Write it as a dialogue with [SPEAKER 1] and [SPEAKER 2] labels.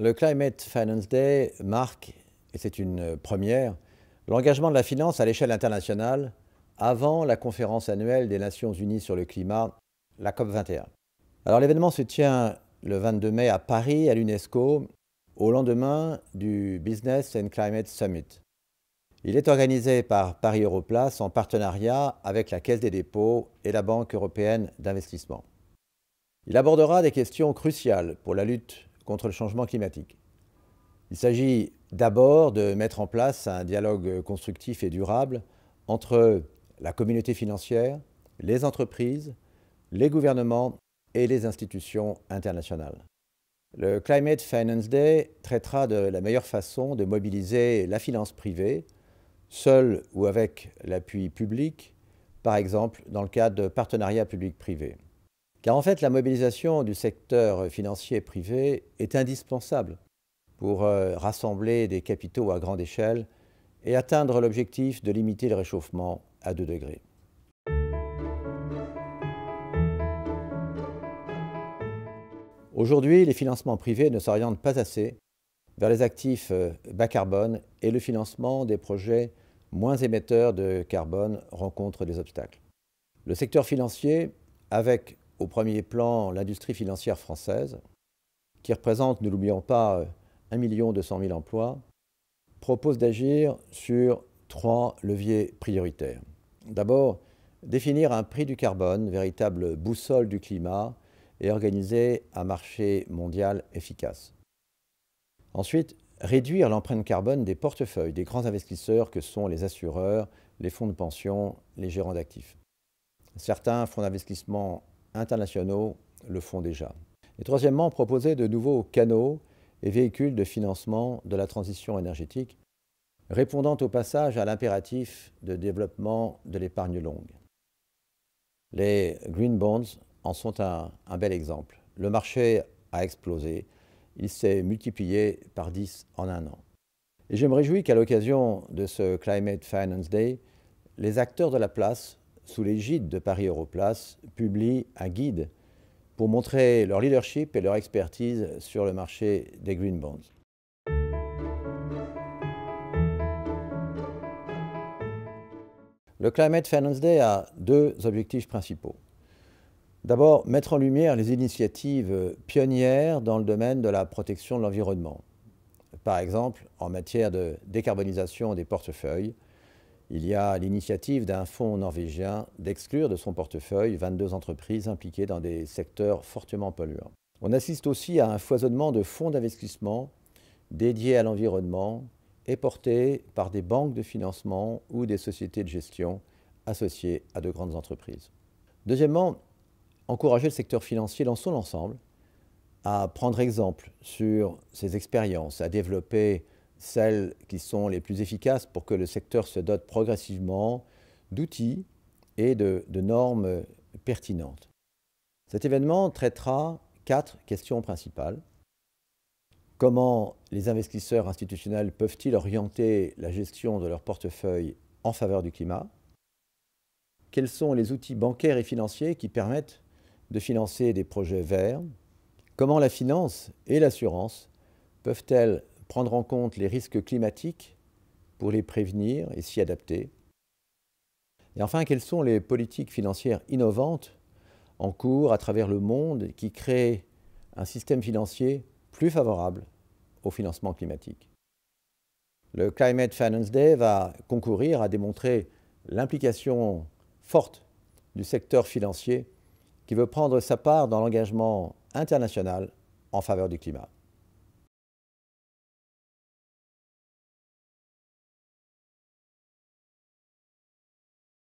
[SPEAKER 1] Le Climate Finance Day marque, et c'est une première, l'engagement de la finance à l'échelle internationale avant la conférence annuelle des Nations Unies sur le climat, la COP21. Alors l'événement se tient le 22 mai à Paris, à l'UNESCO, au lendemain du Business and Climate Summit. Il est organisé par Paris Europlace en partenariat avec la Caisse des dépôts et la Banque européenne d'investissement. Il abordera des questions cruciales pour la lutte contre le changement climatique. Il s'agit d'abord de mettre en place un dialogue constructif et durable entre la communauté financière, les entreprises, les gouvernements et les institutions internationales. Le Climate Finance Day traitera de la meilleure façon de mobiliser la finance privée, seule ou avec l'appui public, par exemple dans le cadre de partenariats publics-privés en fait, la mobilisation du secteur financier privé est indispensable pour euh, rassembler des capitaux à grande échelle et atteindre l'objectif de limiter le réchauffement à 2 degrés. Aujourd'hui, les financements privés ne s'orientent pas assez vers les actifs euh, bas carbone et le financement des projets moins émetteurs de carbone rencontre des obstacles. Le secteur financier, avec au premier plan l'industrie financière française, qui représente, ne l'oublions pas, 1 euh, million 200 000 emplois, propose d'agir sur trois leviers prioritaires. D'abord, définir un prix du carbone, véritable boussole du climat, et organiser un marché mondial efficace. Ensuite, réduire l'empreinte carbone des portefeuilles des grands investisseurs que sont les assureurs, les fonds de pension, les gérants d'actifs. Certains fonds d'investissement internationaux le font déjà. Et troisièmement, proposer de nouveaux canaux et véhicules de financement de la transition énergétique, répondant au passage à l'impératif de développement de l'épargne longue. Les green bonds en sont un, bel exemple. Le marché a explosé, il s'est multiplié par 10 en un an. Et je me réjouis qu'à l'occasion de ce Climate Finance Day, les acteurs de la place sous l'égide de Paris Europlace, publie un guide pour montrer leur leadership et leur expertise sur le marché des green bonds. Le Climate Finance Day a deux objectifs principaux. D'abord, mettre en lumière les initiatives pionnières dans le domaine de la protection de l'environnement, par exemple en matière de décarbonisation des portefeuilles, il y a l'initiative d'un fonds norvégien d'exclure de son portefeuille 22 entreprises impliquées dans des secteurs fortement polluants. On assiste aussi à un foisonnement de fonds d'investissement dédiés à l'environnement et portés par des banques de financement ou des sociétés de gestion associées à de grandes entreprises. Deuxièmement, encourager le secteur financier dans son ensemble à prendre exemple sur ses expériences, à développer celles qui sont les plus efficaces pour que le secteur se dote progressivement d'outils et de, normes pertinentes. Cet événement traitera quatre questions principales. Comment les investisseurs institutionnels peuvent-ils orienter la gestion de leur portefeuille en faveur du climat Quels sont les outils bancaires et financiers qui permettent de financer des projets verts Comment la finance et l'assurance peuvent-elles prendre en compte les risques climatiques pour les prévenir et s'y adapter. Et enfin, quelles sont les politiques financières innovantes en cours à travers le monde qui créent un système financier plus favorable au financement climatique Le Climate Finance Day va concourir à démontrer l'implication forte du secteur financier qui veut prendre sa part dans l'engagement international en faveur du climat.